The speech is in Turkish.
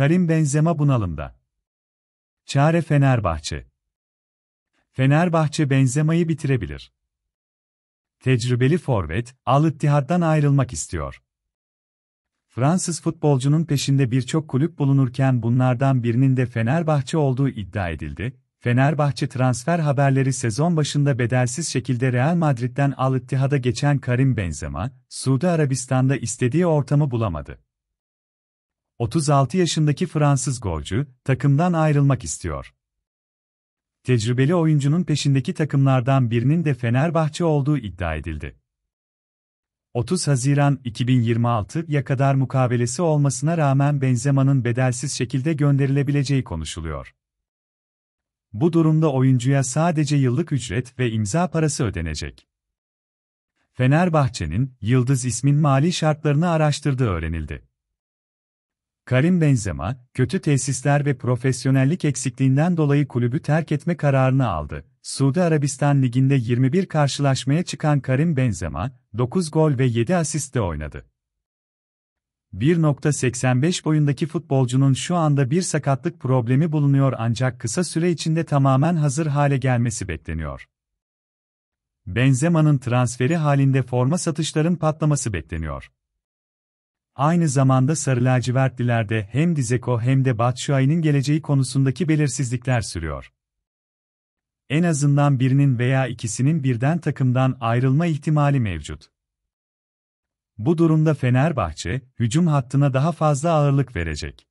Karim Benzema bunalımda. Çare Fenerbahçe. Fenerbahçe Benzema'yı bitirebilir. Tecrübeli forvet, Al Ittihad'dan ayrılmak istiyor. Fransız futbolcunun peşinde birçok kulüp bulunurken bunlardan birinin de Fenerbahçe olduğu iddia edildi. Fenerbahçe transfer haberleri sezon başında bedelsiz şekilde Real Madrid'den Al Ittihad'a geçen Karim Benzema, Suudi Arabistan'da istediği ortamı bulamadı. 36 yaşındaki Fransız golcü, takımdan ayrılmak istiyor. Tecrübeli oyuncunun peşindeki takımlardan birinin de Fenerbahçe olduğu iddia edildi. 30 Haziran 2026'ya kadar mukabelesi olmasına rağmen Benzema'nın bedelsiz şekilde gönderilebileceği konuşuluyor. Bu durumda oyuncuya sadece yıllık ücret ve imza parası ödenecek. Fenerbahçe'nin Yıldız ismin mali şartlarını araştırdığı öğrenildi. Karim Benzema, kötü tesisler ve profesyonellik eksikliğinden dolayı kulübü terk etme kararını aldı. Suudi Arabistan Ligi'nde 21 karşılaşmaya çıkan Karim Benzema, 9 gol ve 7 asistle oynadı. 1.85 boyundaki futbolcunun şu anda bir sakatlık problemi bulunuyor ancak kısa süre içinde tamamen hazır hale gelmesi bekleniyor. Benzema'nın transferi halinde forma satışların patlaması bekleniyor. Aynı zamanda sarı lacivertlilerde hem Dizeko hem de Batshuayi'nin geleceği konusundaki belirsizlikler sürüyor. En azından birinin veya ikisinin birden takımdan ayrılma ihtimali mevcut. Bu durumda Fenerbahçe, hücum hattına daha fazla ağırlık verecek.